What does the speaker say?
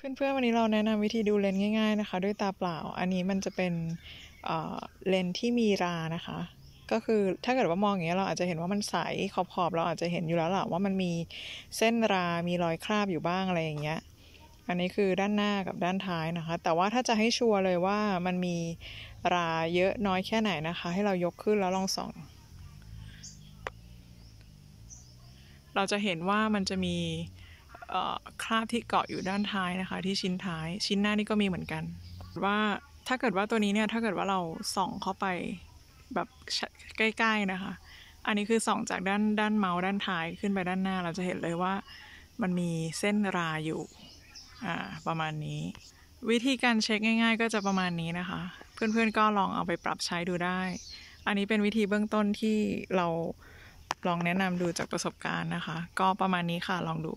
เพื่อนๆวันนี้เราแนะนำวิธีดูเลนง่ายๆ นะคะ ด้วยตาเปล่า อันนี้มันจะเป็นเลนที่มีรานะคะ ก็คือถ้าเกิดว่ามองอย่างเงี้ยเราอาจจะเห็นว่ามันใสขอบๆเราอาจจะเห็นอยู่แล้วล่ะว่ามันมีเส้นรา มีรอยคราบอยู่บ้างอะไรอย่างเงี้ย อันนี้คือด้านหน้ากับด้านท้ายนะคะ แต่ว่าถ้าจะให้ชัวร์เลยว่ามันมีราเยอะน้อยแค่ไหนนะคะ ให้เรายกขึ้นแล้วลองส่อง เราจะเห็นว่ามันจะมีคราบที่เกาะอยู่ด้านท้ายนะคะที่ชิ้นท้ายชิ้นหน้านี่ก็มีเหมือนกัน ว่าถ้าเกิดว่าตัวนี้เนี่ยถ้าเกิดว่าเราส่องเข้าไปแบบใกล้ๆนะคะอันนี้คือส่องจากด้านด้านเมาส์ด้านท้ายขึ้นไปด้านหน้าเราจะเห็นเลยว่ามันมีเส้นราอยู่อ่าประมาณนี้ วิธีการเช็คง่าย ๆ ก็จะประมาณนี้นะคะ เพื่อนๆก็ลองเอาไปปรับใช้ดูได้ อันนี้เป็นวิธีเบื้องต้นที่เราลองแนะนำดูจากประสบการณ์นะคะ ก็ประมาณนี้ค่ะลองดู